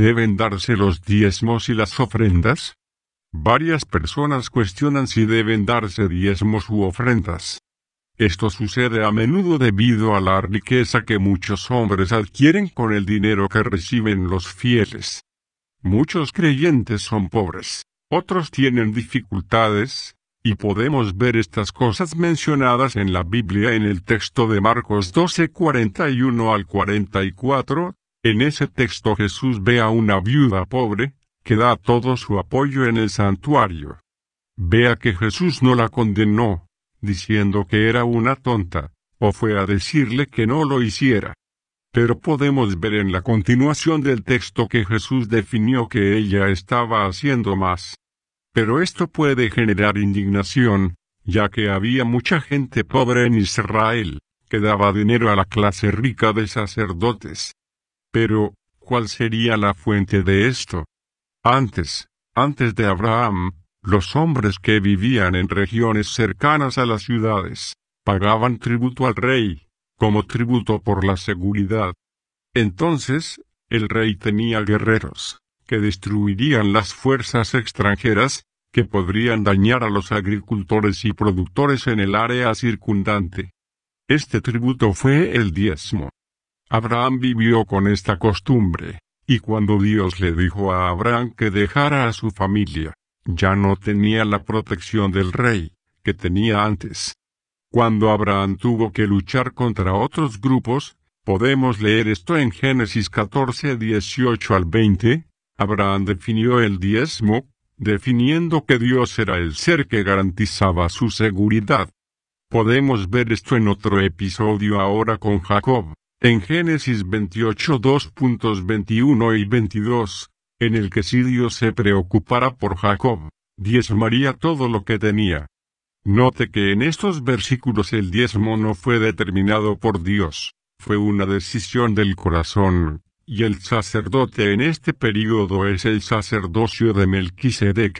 ¿Deben darse los diezmos y las ofrendas? Varias personas cuestionan si deben darse diezmos u ofrendas. Esto sucede a menudo debido a la riqueza que muchos hombres adquieren con el dinero que reciben los fieles. Muchos creyentes son pobres, otros tienen dificultades, y podemos ver estas cosas mencionadas en la Biblia en el texto de Marcos 12:41 al 44, en ese texto Jesús ve a una viuda pobre, que da todo su apoyo en el santuario. Vea que Jesús no la condenó, diciendo que era una tonta, o fue a decirle que no lo hiciera. Pero podemos ver en la continuación del texto que Jesús definió que ella estaba haciendo más. Pero esto puede generar indignación, ya que había mucha gente pobre en Israel, que daba dinero a la clase rica de sacerdotes. Pero, ¿cuál sería la fuente de esto? Antes, antes de Abraham, los hombres que vivían en regiones cercanas a las ciudades, pagaban tributo al rey, como tributo por la seguridad. Entonces, el rey tenía guerreros, que destruirían las fuerzas extranjeras, que podrían dañar a los agricultores y productores en el área circundante. Este tributo fue el diezmo. Abraham vivió con esta costumbre, y cuando Dios le dijo a Abraham que dejara a su familia, ya no tenía la protección del rey, que tenía antes. Cuando Abraham tuvo que luchar contra otros grupos, podemos leer esto en Génesis 14, 18 al 20, Abraham definió el diezmo, definiendo que Dios era el ser que garantizaba su seguridad. Podemos ver esto en otro episodio ahora con Jacob. En Génesis 28 2.21 y 22, en el que Dios se preocupara por Jacob, diezmaría todo lo que tenía. Note que en estos versículos el diezmo no fue determinado por Dios, fue una decisión del corazón, y el sacerdote en este período es el sacerdocio de Melquisedec.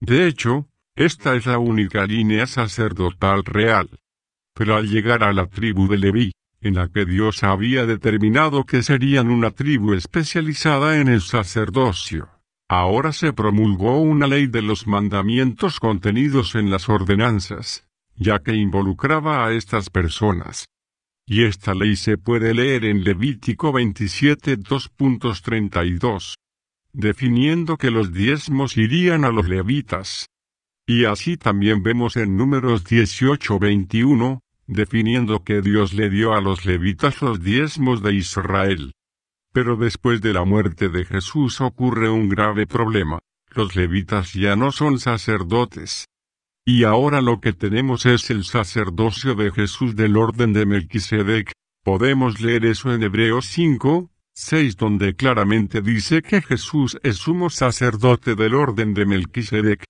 De hecho, esta es la única línea sacerdotal real. Pero al llegar a la tribu de Leví, en la que Dios había determinado que serían una tribu especializada en el sacerdocio. Ahora se promulgó una ley de los mandamientos contenidos en las ordenanzas, ya que involucraba a estas personas. Y esta ley se puede leer en Levítico 27 2.32, definiendo que los diezmos irían a los levitas. Y así también vemos en números 18-21, definiendo que Dios le dio a los levitas los diezmos de Israel. Pero después de la muerte de Jesús ocurre un grave problema, los levitas ya no son sacerdotes. Y ahora lo que tenemos es el sacerdocio de Jesús del orden de Melquisedec, podemos leer eso en Hebreos 5, 6 donde claramente dice que Jesús es sumo sacerdote del orden de Melquisedec.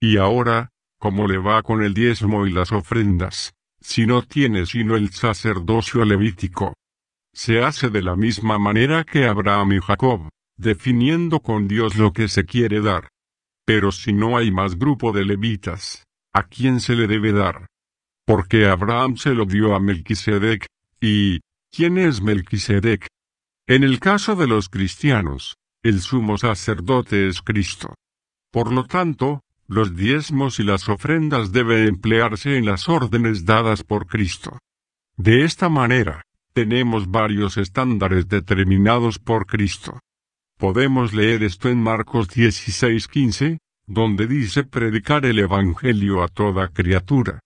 Y ahora, ¿cómo le va con el diezmo y las ofrendas? si no tiene sino el sacerdocio levítico. Se hace de la misma manera que Abraham y Jacob, definiendo con Dios lo que se quiere dar. Pero si no hay más grupo de levitas, ¿a quién se le debe dar? Porque Abraham se lo dio a Melquisedec, y ¿quién es Melquisedec? En el caso de los cristianos, el sumo sacerdote es Cristo. Por lo tanto, los diezmos y las ofrendas deben emplearse en las órdenes dadas por Cristo. De esta manera, tenemos varios estándares determinados por Cristo. Podemos leer esto en Marcos 16:15, donde dice predicar el Evangelio a toda criatura.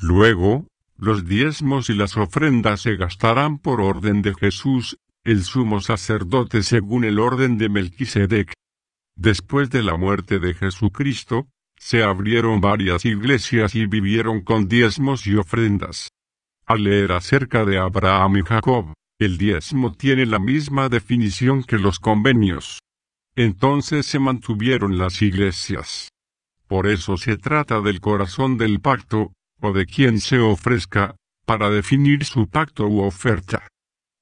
Luego, los diezmos y las ofrendas se gastarán por orden de Jesús, el sumo sacerdote según el orden de Melquisedec. Después de la muerte de Jesucristo, se abrieron varias iglesias y vivieron con diezmos y ofrendas. Al leer acerca de Abraham y Jacob, el diezmo tiene la misma definición que los convenios. Entonces se mantuvieron las iglesias. Por eso se trata del corazón del pacto, o de quien se ofrezca, para definir su pacto u oferta.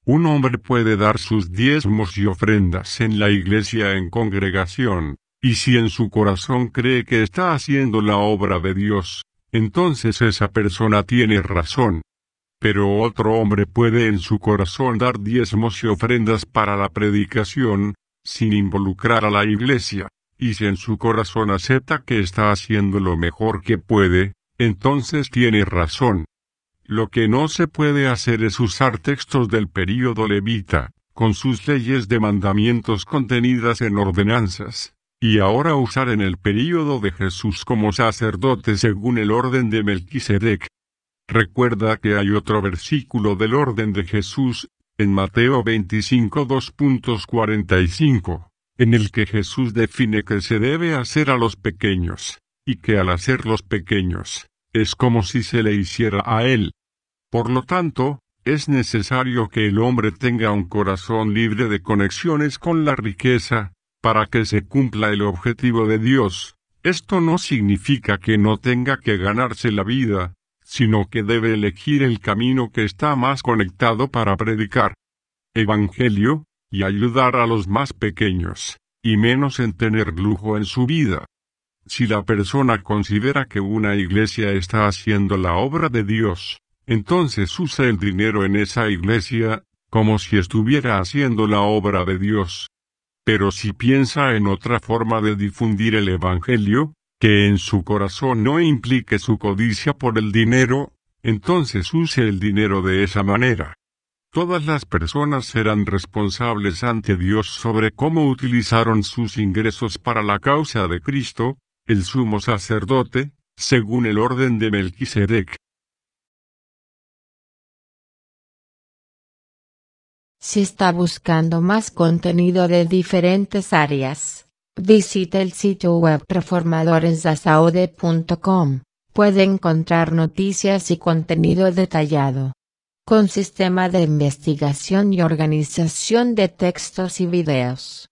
Un hombre puede dar sus diezmos y ofrendas en la iglesia en congregación, y si en su corazón cree que está haciendo la obra de Dios, entonces esa persona tiene razón. Pero otro hombre puede en su corazón dar diezmos y ofrendas para la predicación, sin involucrar a la iglesia, y si en su corazón acepta que está haciendo lo mejor que puede, entonces tiene razón. Lo que no se puede hacer es usar textos del período levita, con sus leyes de mandamientos contenidas en ordenanzas, y ahora usar en el período de Jesús como sacerdote según el orden de Melquisedec. Recuerda que hay otro versículo del orden de Jesús, en Mateo 25 2.45, en el que Jesús define que se debe hacer a los pequeños, y que al hacer los pequeños, es como si se le hiciera a él. Por lo tanto, es necesario que el hombre tenga un corazón libre de conexiones con la riqueza, para que se cumpla el objetivo de Dios. Esto no significa que no tenga que ganarse la vida, sino que debe elegir el camino que está más conectado para predicar Evangelio, y ayudar a los más pequeños, y menos en tener lujo en su vida. Si la persona considera que una iglesia está haciendo la obra de Dios, entonces usa el dinero en esa iglesia, como si estuviera haciendo la obra de Dios pero si piensa en otra forma de difundir el Evangelio, que en su corazón no implique su codicia por el dinero, entonces use el dinero de esa manera. Todas las personas serán responsables ante Dios sobre cómo utilizaron sus ingresos para la causa de Cristo, el sumo sacerdote, según el orden de Melquisedec. Si está buscando más contenido de diferentes áreas, visite el sitio web reformadorensasaude.com. Puede encontrar noticias y contenido detallado. Con sistema de investigación y organización de textos y videos.